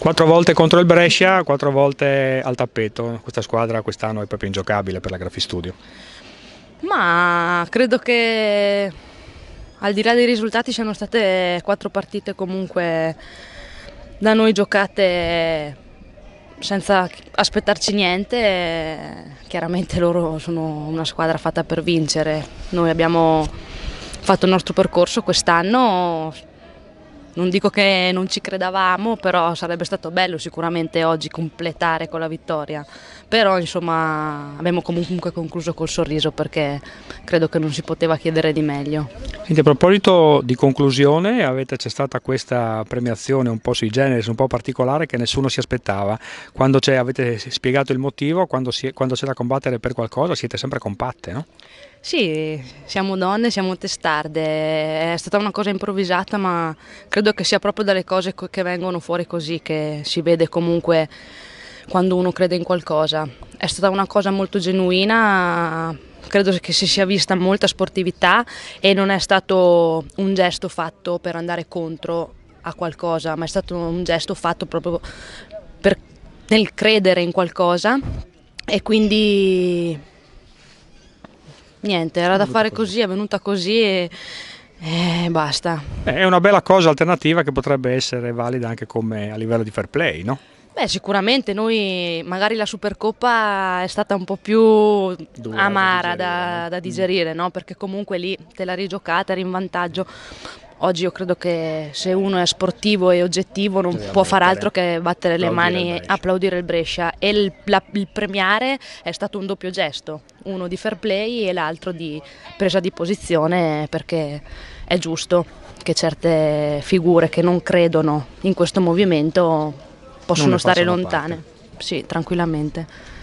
Quattro volte contro il Brescia, quattro volte al tappeto. Questa squadra quest'anno è proprio ingiocabile per la Graffi Studio. Ma credo che al di là dei risultati siano state quattro partite comunque da noi giocate senza aspettarci niente. Chiaramente loro sono una squadra fatta per vincere. Noi abbiamo fatto il nostro percorso quest'anno, non dico che non ci credavamo, però sarebbe stato bello sicuramente oggi completare con la vittoria. Però insomma abbiamo comunque concluso col sorriso perché credo che non si poteva chiedere di meglio. Senti, a proposito di conclusione, avete, c'è stata questa premiazione un po' sui generis, un po' particolare che nessuno si aspettava. Quando c'è, avete spiegato il motivo, quando, si, quando c'è da combattere per qualcosa, siete sempre compatte, no? Sì, siamo donne, siamo testarde, è stata una cosa improvvisata ma credo credo che sia proprio dalle cose che vengono fuori così che si vede comunque quando uno crede in qualcosa. È stata una cosa molto genuina, credo che si sia vista molta sportività e non è stato un gesto fatto per andare contro a qualcosa, ma è stato un gesto fatto proprio per, nel credere in qualcosa e quindi niente, era da fare così, è venuta così e eh, basta. È una bella cosa alternativa che potrebbe essere valida anche come a livello di fair play, no? Beh, sicuramente noi magari la Supercoppa è stata un po' più Dura amara da digerire, da, da mm. digerire no? Perché comunque lì te la rigiocata, eri in vantaggio. Oggi io credo che se uno è sportivo e oggettivo non può far altro che battere le mani e applaudire il Brescia e il, la, il premiare è stato un doppio gesto uno di fair play e l'altro di presa di posizione perché è giusto che certe figure che non credono in questo movimento possono stare lontane, parte. sì, tranquillamente.